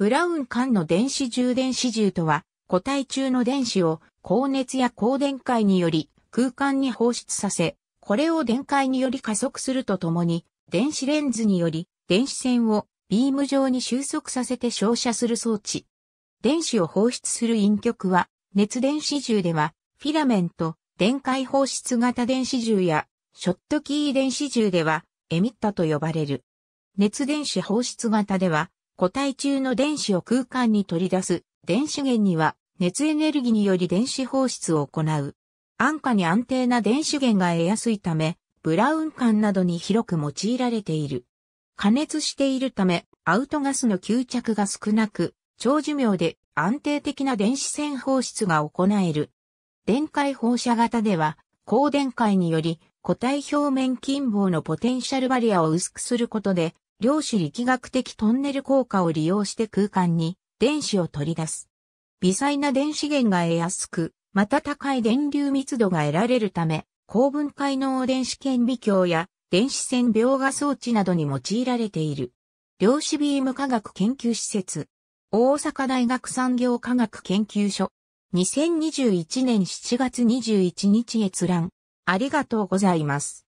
ブラウン管の電子充電子銃とは、固体中の電子を高熱や高電解により空間に放出させ、これを電解により加速するとともに、電子レンズにより電子線をビーム状に収束させて照射する装置。電子を放出する陰極は、熱電子銃では、フィラメント、電解放出型電子銃や、ショットキー電子銃では、エミッタと呼ばれる。熱電子放出型では、固体中の電子を空間に取り出す電子源には熱エネルギーにより電子放出を行う。安価に安定な電子源が得やすいため、ブラウン管などに広く用いられている。加熱しているため、アウトガスの吸着が少なく、長寿命で安定的な電子線放出が行える。電解放射型では、高電解により固体表面近傍のポテンシャルバリアを薄くすることで、量子力学的トンネル効果を利用して空間に電子を取り出す。微細な電子源が得やすく、また高い電流密度が得られるため、高分解能電子顕微鏡や電子線描画装置などに用いられている。量子ビーム科学研究施設。大阪大学産業科学研究所。2021年7月21日閲覧。ありがとうございます。